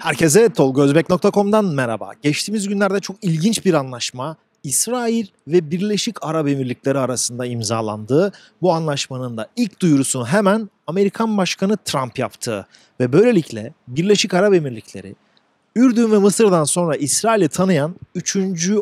Herkese tolgozbek.com'dan merhaba. Geçtiğimiz günlerde çok ilginç bir anlaşma İsrail ve Birleşik Arap Emirlikleri arasında imzalandı. Bu anlaşmanın da ilk duyurusunu hemen Amerikan Başkanı Trump yaptı ve böylelikle Birleşik Arap Emirlikleri Ürdün ve Mısır'dan sonra İsrail'i tanıyan 3.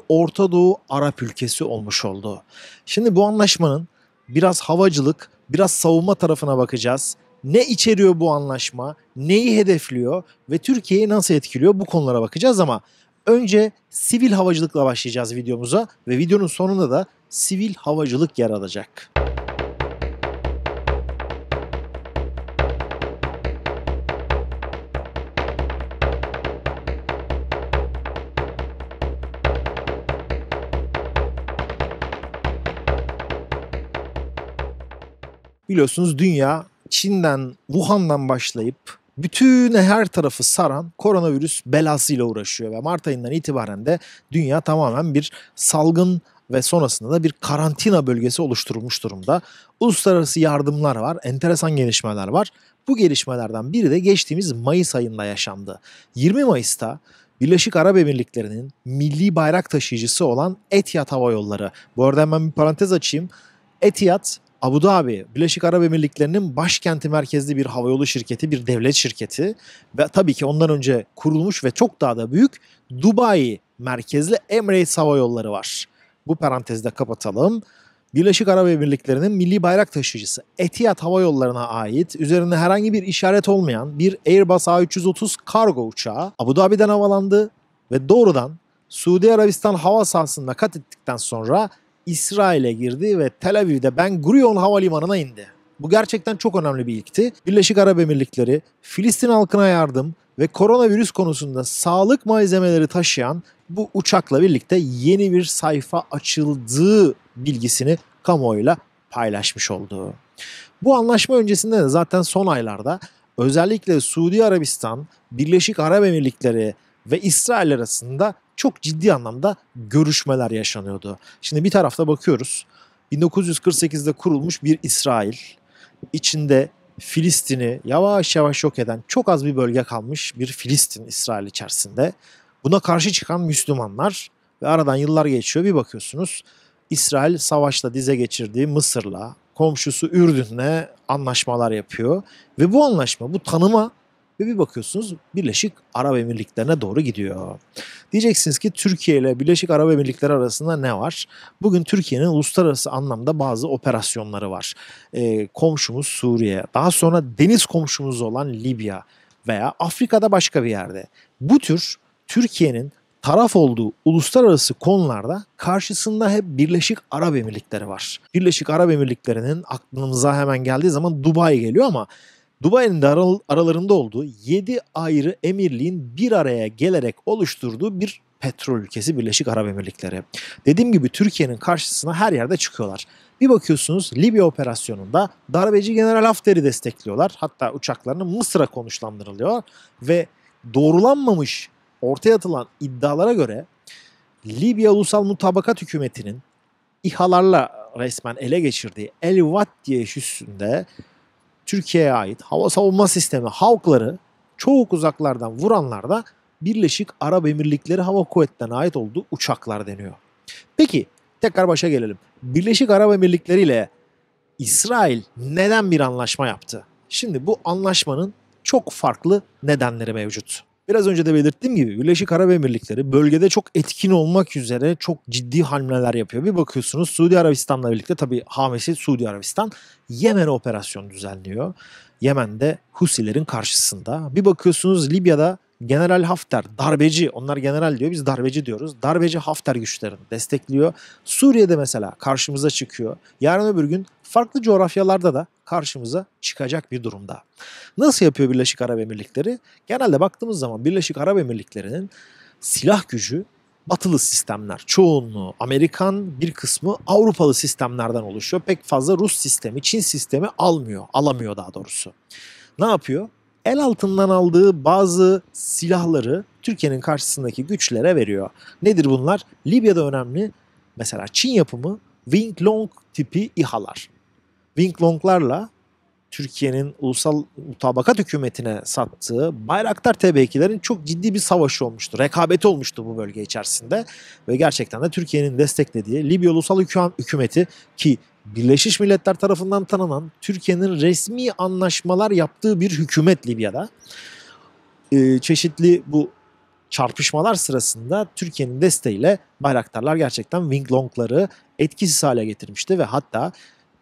Orta Doğu Arap ülkesi olmuş oldu. Şimdi bu anlaşmanın biraz havacılık, biraz savunma tarafına bakacağız ne içeriyor bu anlaşma, neyi hedefliyor ve Türkiye'yi nasıl etkiliyor bu konulara bakacağız ama önce sivil havacılıkla başlayacağız videomuza ve videonun sonunda da sivil havacılık yer alacak. Biliyorsunuz dünya Çin'den, Wuhan'dan başlayıp bütün her tarafı saran koronavirüs belasıyla uğraşıyor ve Mart ayından itibaren de dünya tamamen bir salgın ve sonrasında da bir karantina bölgesi oluşturulmuş durumda. Uluslararası yardımlar var, enteresan gelişmeler var. Bu gelişmelerden biri de geçtiğimiz Mayıs ayında yaşandı. 20 Mayıs'ta Birleşik Arap Emirlikleri'nin milli bayrak taşıyıcısı olan Etihad Hava Yolları. Bu arada hemen bir parantez açayım. Etihad Abu Dhabi, Birleşik Arap Emirlikleri'nin başkenti merkezli bir havayolu şirketi, bir devlet şirketi ve tabii ki ondan önce kurulmuş ve çok daha da büyük Dubai merkezli Emirates Hava Yolları var. Bu parantezde kapatalım. Birleşik Arap Emirlikleri'nin milli bayrak taşıyıcısı Etihad Hava Yolları'na ait üzerinde herhangi bir işaret olmayan bir Airbus A330 kargo uçağı Abu Dhabi'den havalandı ve doğrudan Suudi Arabistan hava sahasında kat ettikten sonra İsrail'e girdi ve Tel Aviv'de Ben Gurion Havalimanı'na indi. Bu gerçekten çok önemli bir ilkti. Birleşik Arap Emirlikleri, Filistin halkına yardım ve koronavirüs konusunda sağlık malzemeleri taşıyan bu uçakla birlikte yeni bir sayfa açıldığı bilgisini kamuoyuyla paylaşmış oldu. Bu anlaşma öncesinde de zaten son aylarda özellikle Suudi Arabistan, Birleşik Arap Emirlikleri ve İsrail arasında çok ciddi anlamda görüşmeler yaşanıyordu. Şimdi bir tarafta bakıyoruz 1948'de kurulmuş bir İsrail içinde Filistin'i yavaş yavaş yok eden çok az bir bölge kalmış bir Filistin İsrail içerisinde. Buna karşı çıkan Müslümanlar ve aradan yıllar geçiyor bir bakıyorsunuz İsrail savaşta dize geçirdiği Mısır'la, komşusu Ürdün'le anlaşmalar yapıyor. Ve bu anlaşma, bu tanıma ve bir bakıyorsunuz Birleşik Arap Emirlikleri'ne doğru gidiyor. Diyeceksiniz ki Türkiye ile Birleşik Arap Emirlikleri arasında ne var? Bugün Türkiye'nin uluslararası anlamda bazı operasyonları var. E, komşumuz Suriye, daha sonra deniz komşumuz olan Libya veya Afrika'da başka bir yerde. Bu tür Türkiye'nin taraf olduğu uluslararası konularda karşısında hep Birleşik Arap Emirlikleri var. Birleşik Arap Emirlikleri'nin aklımıza hemen geldiği zaman Dubai geliyor ama Dubai'nin de aralarında olduğu 7 ayrı emirliğin bir araya gelerek oluşturduğu bir petrol ülkesi Birleşik Arap Emirlikleri. Dediğim gibi Türkiye'nin karşısına her yerde çıkıyorlar. Bir bakıyorsunuz Libya operasyonunda darbeci General Hafter'i destekliyorlar. Hatta uçaklarını Mısır'a konuşlandırılıyor ve doğrulanmamış ortaya atılan iddialara göre Libya Ulusal Mutabakat Hükümeti'nin İHA'larla resmen ele geçirdiği El Vat diye üstünde Türkiye'ye ait hava savunma sistemi Hawk'ları çok uzaklardan vuranlar da Birleşik Arap Emirlikleri Hava Kuvvetleri'ne ait olduğu uçaklar deniyor. Peki tekrar başa gelelim. Birleşik Arap Emirlikleri ile İsrail neden bir anlaşma yaptı? Şimdi bu anlaşmanın çok farklı nedenleri mevcut. Biraz önce de belirttiğim gibi Birleşik Arap Emirlikleri bölgede çok etkin olmak üzere çok ciddi hamleler yapıyor. Bir bakıyorsunuz Suudi Arabistan'la birlikte tabii hamisi Suudi Arabistan Yemen operasyon düzenliyor. Yemen'de Husilerin karşısında. Bir bakıyorsunuz Libya'da General Hafter, darbeci, onlar general diyor biz darbeci diyoruz. Darbeci Hafter güçlerini destekliyor. Suriye'de mesela karşımıza çıkıyor. Yarın öbür gün farklı coğrafyalarda da karşımıza çıkacak bir durumda. Nasıl yapıyor Birleşik Arap Emirlikleri? Genelde baktığımız zaman Birleşik Arap Emirlikleri'nin silah gücü batılı sistemler çoğunluğu Amerikan bir kısmı Avrupalı sistemlerden oluşuyor. Pek fazla Rus sistemi, Çin sistemi almıyor, alamıyor daha doğrusu. Ne yapıyor? el altından aldığı bazı silahları Türkiye'nin karşısındaki güçlere veriyor. Nedir bunlar? Libya'da önemli mesela Çin yapımı Wing Long tipi İHA'lar. Wing Long'larla Türkiye'nin ulusal mutabakat hükümetine sattığı Bayraktar TB2'lerin çok ciddi bir savaşı olmuştu. Rekabeti olmuştu bu bölge içerisinde ve gerçekten de Türkiye'nin desteklediği Libya Ulusal Hükümeti ki Birleşmiş Milletler tarafından tanınan Türkiye'nin resmi anlaşmalar yaptığı bir hükümet Libya'da. E, çeşitli bu çarpışmalar sırasında Türkiye'nin desteğiyle bayraktarlar gerçekten Wing Long'ları etkisiz hale getirmişti ve hatta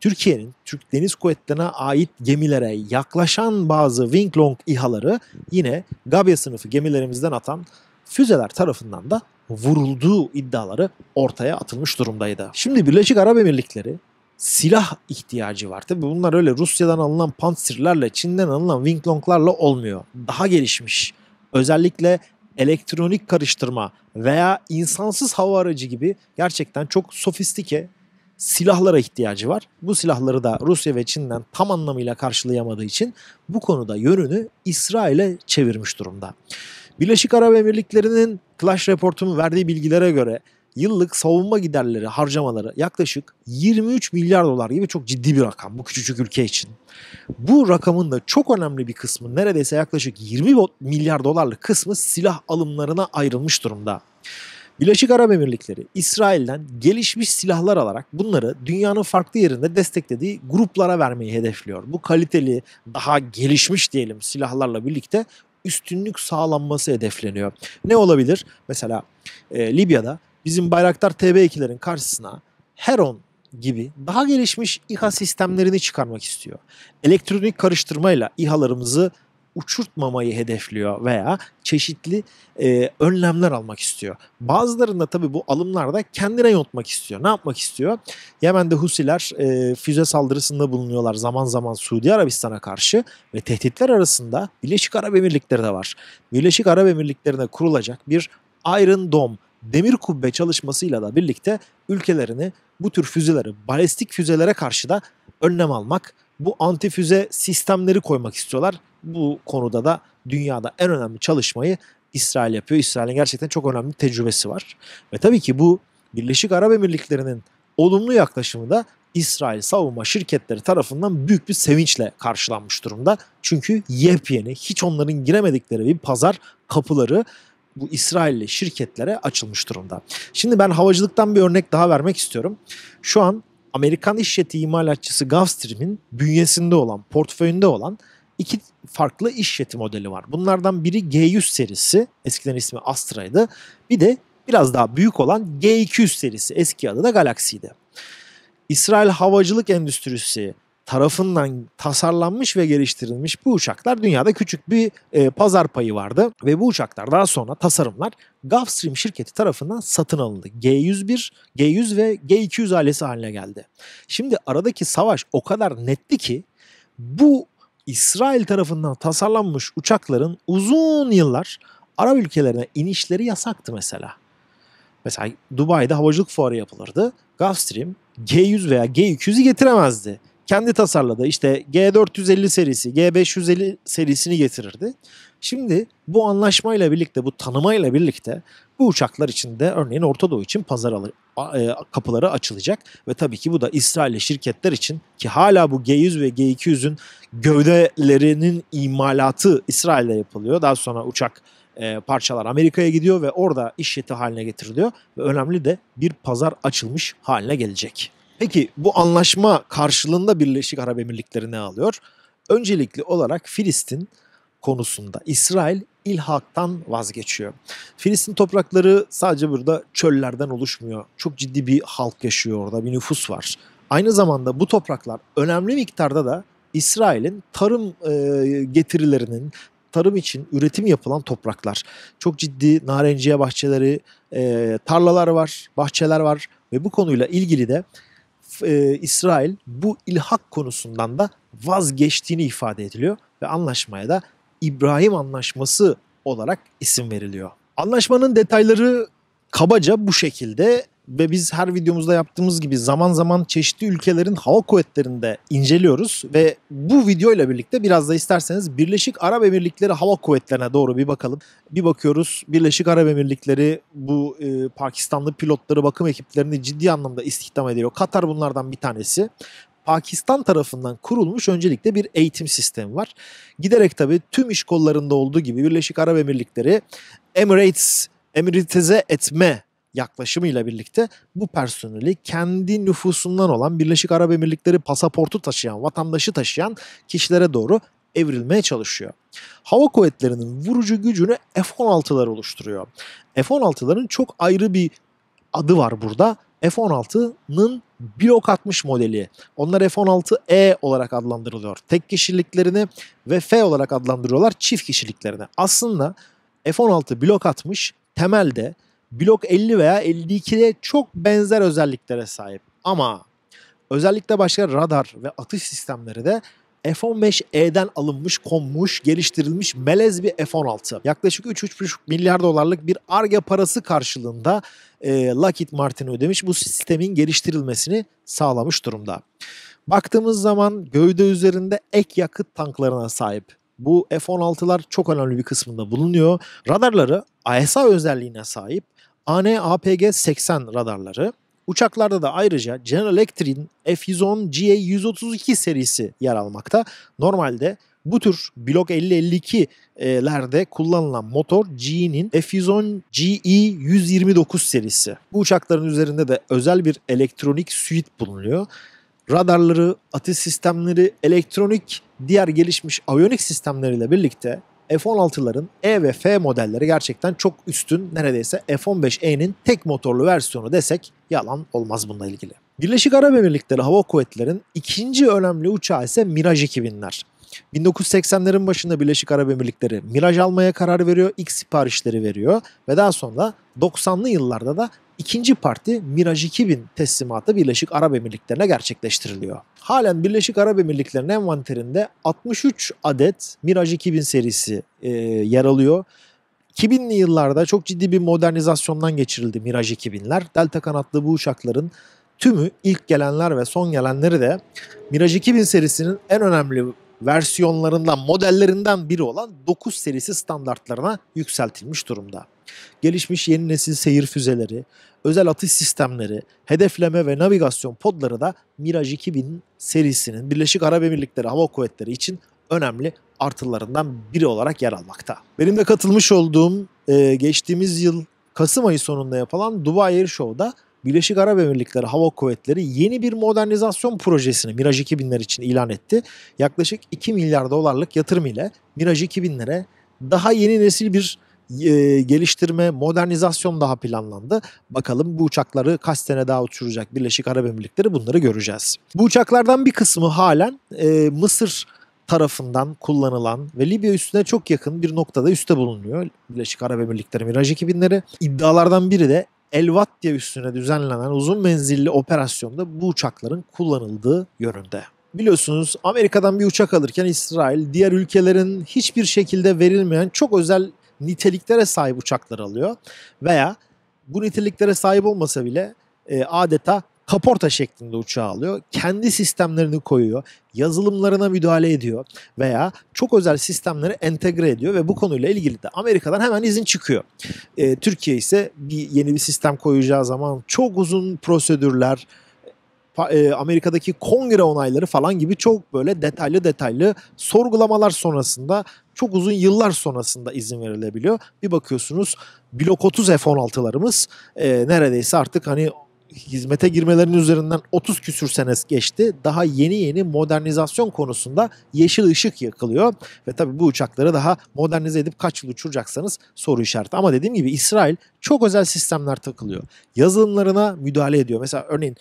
Türkiye'nin Türk Deniz Kuvvetleri'ne ait gemilere yaklaşan bazı Wing Long İHA'ları yine Gabiya sınıfı gemilerimizden atan füzeler tarafından da vurulduğu iddiaları ortaya atılmış durumdaydı. Şimdi Birleşik Arap Emirlikleri silah ihtiyacı var. Tabi bunlar öyle Rusya'dan alınan Panzer'lerle, Çin'den alınan Wing olmuyor. Daha gelişmiş. Özellikle elektronik karıştırma veya insansız hava aracı gibi gerçekten çok sofistike silahlara ihtiyacı var. Bu silahları da Rusya ve Çin'den tam anlamıyla karşılayamadığı için bu konuda yönünü İsrail'e çevirmiş durumda. Birleşik Arap Emirlikleri'nin Clash raportunun verdiği bilgilere göre yıllık savunma giderleri, harcamaları yaklaşık 23 milyar dolar gibi çok ciddi bir rakam bu küçücük ülke için. Bu rakamın da çok önemli bir kısmı neredeyse yaklaşık 20 milyar dolarlık kısmı silah alımlarına ayrılmış durumda. Birleşik Arap Emirlikleri İsrail'den gelişmiş silahlar alarak bunları dünyanın farklı yerinde desteklediği gruplara vermeyi hedefliyor. Bu kaliteli, daha gelişmiş diyelim silahlarla birlikte üstünlük sağlanması hedefleniyor. Ne olabilir? Mesela e, Libya'da bizim Bayraktar TB2'lerin karşısına Heron gibi daha gelişmiş İHA sistemlerini çıkarmak istiyor. Elektronik karıştırmayla İHA'larımızı uçurtmamayı hedefliyor veya çeşitli e, önlemler almak istiyor. Bazılarında tabii bu alımlarda kendine yontmak istiyor. Ne yapmak istiyor? Yemen'de Husiler e, füze saldırısında bulunuyorlar zaman zaman Suudi Arabistan'a karşı ve tehditler arasında Birleşik Arap Emirlikleri de var. Birleşik Arap Emirlikleri'ne kurulacak bir Iron Dome demir kubbe çalışmasıyla da birlikte ülkelerini bu tür füzeleri, balistik füzelere karşı da önlem almak, bu anti füze sistemleri koymak istiyorlar. Bu konuda da dünyada en önemli çalışmayı İsrail yapıyor. İsrail'in gerçekten çok önemli tecrübesi var. Ve tabii ki bu Birleşik Arap Emirlikleri'nin olumlu yaklaşımı da İsrail savunma şirketleri tarafından büyük bir sevinçle karşılanmış durumda. Çünkü yepyeni, hiç onların giremedikleri bir pazar kapıları bu İsrailli şirketlere açılmış durumda. Şimdi ben havacılıktan bir örnek daha vermek istiyorum. Şu an Amerikan işyeti imalatçısı Gulfstream'in bünyesinde olan, portföyünde olan iki farklı işyeti modeli var. Bunlardan biri G100 serisi, eskiden ismi Astra'ydı. Bir de biraz daha büyük olan G200 serisi, eski adı da Galaxy'di. İsrail Havacılık Endüstrisi tarafından tasarlanmış ve geliştirilmiş bu uçaklar dünyada küçük bir e, pazar payı vardı ve bu uçaklar daha sonra tasarımlar Gulfstream şirketi tarafından satın alındı. G101, G100 ve G200 ailesi haline geldi. Şimdi aradaki savaş o kadar netti ki bu İsrail tarafından tasarlanmış uçakların uzun yıllar Arap ülkelerine inişleri yasaktı mesela. Mesela Dubai'de havacılık fuarı yapılırdı. Gulfstream G100 veya G200'ü getiremezdi kendi tasarladı. İşte G450 serisi, G550 serisini getirirdi. Şimdi bu anlaşmayla birlikte, bu tanımayla birlikte bu uçaklar için de örneğin Orta Doğu için pazar alır, e, kapıları açılacak. Ve tabii ki bu da İsrail'e şirketler için ki hala bu G100 ve G200'ün gövdelerinin imalatı İsrail'de yapılıyor. Daha sonra uçak e, parçalar Amerika'ya gidiyor ve orada iş yeti haline getiriliyor. Ve önemli de bir pazar açılmış haline gelecek. Peki bu anlaşma karşılığında Birleşik Arap Emirlikleri ne alıyor? Öncelikli olarak Filistin konusunda İsrail ilhaktan vazgeçiyor. Filistin toprakları sadece burada çöllerden oluşmuyor. Çok ciddi bir halk yaşıyor orada, bir nüfus var. Aynı zamanda bu topraklar önemli miktarda da İsrail'in tarım e, getirilerinin, tarım için üretim yapılan topraklar. Çok ciddi narenciye bahçeleri, e, tarlalar var, bahçeler var ve bu konuyla ilgili de e, İsrail bu ilhak konusundan da vazgeçtiğini ifade ediliyor ve anlaşmaya da İbrahim Anlaşması olarak isim veriliyor. Anlaşmanın detayları kabaca bu şekilde ve biz her videomuzda yaptığımız gibi zaman zaman çeşitli ülkelerin hava kuvvetlerinde inceliyoruz ve bu videoyla birlikte biraz da isterseniz Birleşik Arap Emirlikleri Hava Kuvvetlerine doğru bir bakalım. Bir bakıyoruz Birleşik Arap Emirlikleri bu e, Pakistanlı pilotları bakım ekiplerini ciddi anlamda istihdam ediyor. Katar bunlardan bir tanesi. Pakistan tarafından kurulmuş öncelikle bir eğitim sistemi var. Giderek tabii tüm iş kollarında olduğu gibi Birleşik Arap Emirlikleri Emirates emiritize etme yaklaşımıyla birlikte bu personeli kendi nüfusundan olan Birleşik Arap Emirlikleri pasaportu taşıyan, vatandaşı taşıyan kişilere doğru evrilmeye çalışıyor. Hava kuvvetlerinin vurucu gücünü F-16'lar oluşturuyor. F-16'ların çok ayrı bir adı var burada. F-16'nın blok 60 modeli. Onlar F-16E olarak adlandırılıyor. Tek kişiliklerini ve F olarak adlandırıyorlar çift kişiliklerini. Aslında F-16 blok 60 temelde Blok 50 veya 52'ye çok benzer özelliklere sahip. Ama özellikle başka radar ve atış sistemleri de F-15E'den alınmış, konmuş, geliştirilmiş melez bir F-16. Yaklaşık 3-3,5 milyar dolarlık bir ARGE parası karşılığında e, Lockheed Martin ödemiş bu sistemin geliştirilmesini sağlamış durumda. Baktığımız zaman gövde üzerinde ek yakıt tanklarına sahip bu F-16'lar çok önemli bir kısmında bulunuyor. Radarları ASA özelliğine sahip AN-APG-80 radarları. Uçaklarda da ayrıca General Electric'in F-110 GA-132 serisi yer almakta. Normalde bu tür Block 50-52'lerde e, kullanılan motor GE'nin F-110 GE-129 serisi. Bu uçakların üzerinde de özel bir elektronik suite bulunuyor radarları, atış sistemleri, elektronik diğer gelişmiş aviyonik sistemleriyle birlikte F-16'ların E ve F modelleri gerçekten çok üstün neredeyse F-15E'nin tek motorlu versiyonu desek yalan olmaz bununla ilgili. Birleşik Arap Emirlikleri Hava Kuvvetleri'nin ikinci önemli uçağı ise Mirage 2000'ler. 1980'lerin başında Birleşik Arap Emirlikleri Miraj almaya karar veriyor, ilk siparişleri veriyor ve daha sonra 90'lı yıllarda da ikinci parti Miraj 2000 teslimatı Birleşik Arap Emirlikleri'ne gerçekleştiriliyor. Halen Birleşik Arap Emirlikleri'nin envanterinde 63 adet Miraj 2000 serisi e, yer alıyor. 2000'li yıllarda çok ciddi bir modernizasyondan geçirildi Miraj 2000'ler. Delta kanatlı bu uçakların tümü ilk gelenler ve son gelenleri de Miraj 2000 serisinin en önemli versiyonlarından, modellerinden biri olan 9 serisi standartlarına yükseltilmiş durumda. Gelişmiş yeni nesil seyir füzeleri, özel atış sistemleri, hedefleme ve navigasyon podları da Mirage 2000 serisinin Birleşik Arap Emirlikleri Hava Kuvvetleri için önemli artılarından biri olarak yer almakta. Benim de katılmış olduğum geçtiğimiz yıl Kasım ayı sonunda yapılan Dubai Air Show'da Birleşik Arap Emirlikleri Hava Kuvvetleri yeni bir modernizasyon projesini Miraj 2000'ler için ilan etti. Yaklaşık 2 milyar dolarlık yatırım ile Miraj 2000'lere daha yeni nesil bir e, geliştirme, modernizasyon daha planlandı. Bakalım bu uçakları kaç sene daha uçuracak Birleşik Arap Emirlikleri bunları göreceğiz. Bu uçaklardan bir kısmı halen e, Mısır tarafından kullanılan ve Libya üstüne çok yakın bir noktada üste bulunuyor. Birleşik Arap Emirlikleri Miraj 2000'leri. İddialardan biri de Elvatya üstüne düzenlenen uzun menzilli operasyonda bu uçakların kullanıldığı yönünde. Biliyorsunuz Amerika'dan bir uçak alırken İsrail diğer ülkelerin hiçbir şekilde verilmeyen çok özel niteliklere sahip uçaklar alıyor veya bu niteliklere sahip olmasa bile e, adeta kaporta şeklinde uçağı alıyor. Kendi sistemlerini koyuyor. Yazılımlarına müdahale ediyor veya çok özel sistemleri entegre ediyor ve bu konuyla ilgili de Amerika'dan hemen izin çıkıyor. Ee, Türkiye ise bir yeni bir sistem koyacağı zaman çok uzun prosedürler, e, Amerika'daki kongre onayları falan gibi çok böyle detaylı detaylı sorgulamalar sonrasında çok uzun yıllar sonrasında izin verilebiliyor. Bir bakıyorsunuz blok 30 F-16'larımız e, neredeyse artık hani hizmete girmelerinin üzerinden 30 küsür senes geçti. Daha yeni yeni modernizasyon konusunda yeşil ışık yakılıyor. Ve tabi bu uçakları daha modernize edip kaç yıl uçuracaksanız soru işareti. Ama dediğim gibi İsrail çok özel sistemler takılıyor. Yazılımlarına müdahale ediyor. Mesela örneğin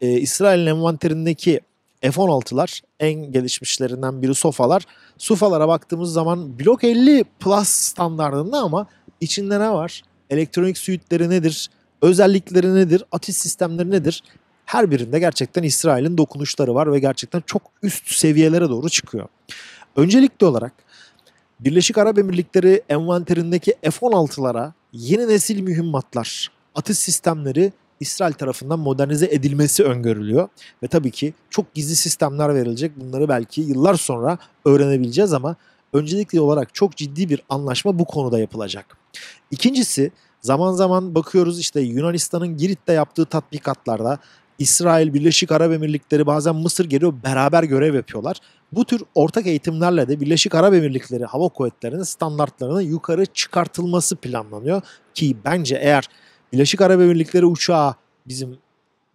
e, İsrail'in envanterindeki F-16'lar en gelişmişlerinden biri SOFA'lar. SOFA'lara baktığımız zaman blok 50 plus standartında ama içinde ne var? Elektronik suitleri nedir? Özellikleri nedir? Atış sistemleri nedir? Her birinde gerçekten İsrail'in dokunuşları var ve gerçekten çok üst seviyelere doğru çıkıyor. Öncelikli olarak Birleşik Arap Emirlikleri envanterindeki F-16'lara yeni nesil mühimmatlar, atış sistemleri İsrail tarafından modernize edilmesi öngörülüyor. Ve tabii ki çok gizli sistemler verilecek. Bunları belki yıllar sonra öğrenebileceğiz ama öncelikli olarak çok ciddi bir anlaşma bu konuda yapılacak. İkincisi zaman zaman bakıyoruz işte Yunanistan'ın Girit'te yaptığı tatbikatlarda İsrail, Birleşik Arap Emirlikleri bazen Mısır geliyor beraber görev yapıyorlar. Bu tür ortak eğitimlerle de Birleşik Arap Emirlikleri Hava Kuvvetleri'nin standartlarının yukarı çıkartılması planlanıyor. Ki bence eğer Birleşik Arap Emirlikleri uçağı bizim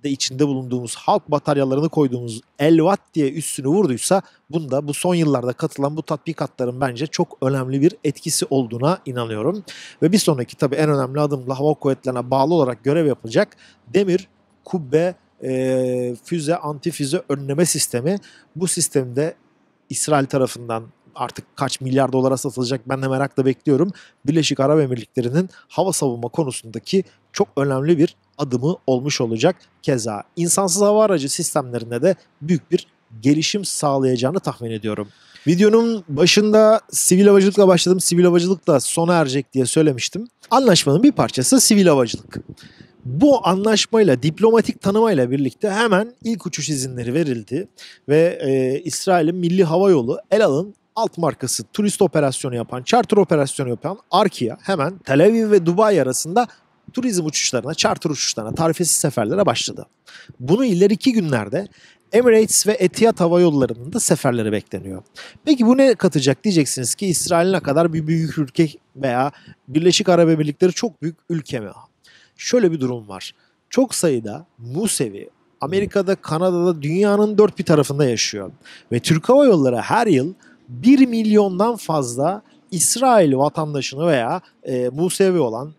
de içinde bulunduğumuz halk bataryalarını koyduğumuz watt diye üstünü vurduysa bunda bu son yıllarda katılan bu tatbikatların bence çok önemli bir etkisi olduğuna inanıyorum. Ve bir sonraki tabii en önemli adımla hava kuvvetlerine bağlı olarak görev yapılacak demir, kubbe, e, füze, antifüze önleme sistemi bu sistemde İsrail tarafından artık kaç milyar dolara satılacak ben de merakla bekliyorum. Birleşik Arap Emirlikleri'nin hava savunma konusundaki çok önemli bir adımı olmuş olacak. Keza insansız hava aracı sistemlerinde de büyük bir gelişim sağlayacağını tahmin ediyorum. Videonun başında sivil havacılıkla başladım, sivil havacılık da sona erecek diye söylemiştim. Anlaşmanın bir parçası sivil havacılık. Bu anlaşmayla, diplomatik tanımayla birlikte hemen ilk uçuş izinleri verildi ve e, İsrail'in Milli Hava Yolu, ELAL'ın alt markası turist operasyonu yapan, charter operasyonu yapan Arkia hemen Tel Aviv ve Dubai arasında turizm uçuşlarına, charter uçuşlarına, tarifesiz seferlere başladı. Bunu ileriki günlerde Emirates ve Etihad Hava Yolları'nın da seferleri bekleniyor. Peki bu ne katacak diyeceksiniz ki İsrail'e kadar bir büyük ülke veya Birleşik Arap Emirlikleri çok büyük ülke mi? Şöyle bir durum var. Çok sayıda Musevi Amerika'da, Kanada'da dünyanın dört bir tarafında yaşıyor. Ve Türk Hava Yolları her yıl 1 milyondan fazla İsrail vatandaşını veya e, Musevi olan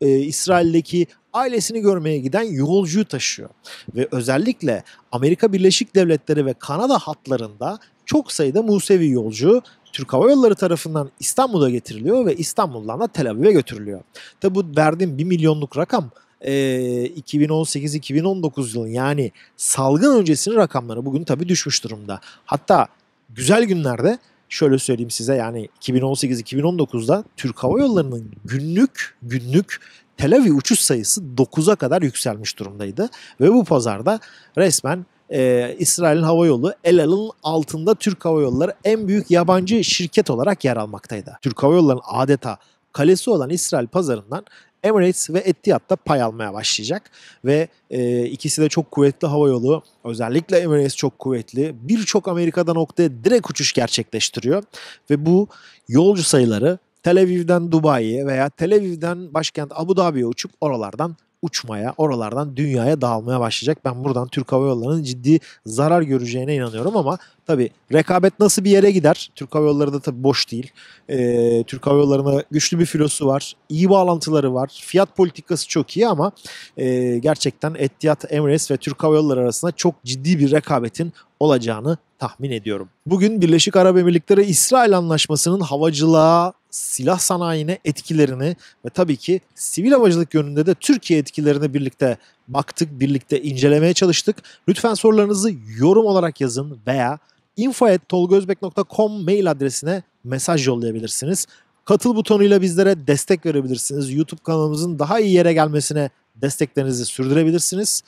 e, İsrail'deki ailesini görmeye giden yolcuyu taşıyor. Ve özellikle Amerika Birleşik Devletleri ve Kanada hatlarında çok sayıda Musevi yolcu Türk Hava Yolları tarafından İstanbul'a getiriliyor ve İstanbul'dan da Tel Aviv'e götürülüyor. Tabi bu verdiğim 1 milyonluk rakam e, 2018-2019 yılın yani salgın öncesinin rakamları bugün tabi düşmüş durumda. Hatta güzel günlerde şöyle söyleyeyim size yani 2018-2019'da Türk Hava Yolları'nın günlük günlük Tel Aviv uçuş sayısı 9'a kadar yükselmiş durumdaydı. Ve bu pazarda resmen e, İsrail'in hava yolu El Al'ın altında Türk Hava Yolları en büyük yabancı şirket olarak yer almaktaydı. Türk Hava Yolları'nın adeta kalesi olan İsrail pazarından Emirates ve Etihad da pay almaya başlayacak ve e, ikisi de çok kuvvetli hava yolu. Özellikle Emirates çok kuvvetli. Birçok Amerika'da noktaya direkt uçuş gerçekleştiriyor ve bu yolcu sayıları Tel Aviv'den Dubai'ye veya Tel Aviv'den başkent Abu Dhabi'ye uçup oralardan uçmaya, oralardan dünyaya dağılmaya başlayacak. Ben buradan Türk Hava Yolları'nın ciddi zarar göreceğine inanıyorum ama tabii rekabet nasıl bir yere gider? Türk Hava Yolları da tabii boş değil. Ee, Türk Hava Yolları'na güçlü bir filosu var, iyi bağlantıları var, fiyat politikası çok iyi ama e, gerçekten Etihad, Emirates ve Türk Hava Yolları arasında çok ciddi bir rekabetin olacağını tahmin ediyorum. Bugün Birleşik Arap Emirlikleri İsrail Anlaşması'nın havacılığa, silah sanayine etkilerini ve tabii ki sivil havacılık yönünde de Türkiye etkilerini birlikte baktık, birlikte incelemeye çalıştık. Lütfen sorularınızı yorum olarak yazın veya info.tolgozbek.com mail adresine mesaj yollayabilirsiniz. Katıl butonuyla bizlere destek verebilirsiniz. YouTube kanalımızın daha iyi yere gelmesine desteklerinizi sürdürebilirsiniz.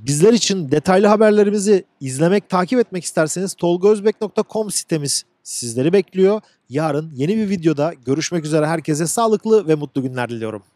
Bizler için detaylı haberlerimizi izlemek, takip etmek isterseniz tolgozbek.com sitemiz sizleri bekliyor. Yarın yeni bir videoda görüşmek üzere herkese sağlıklı ve mutlu günler diliyorum.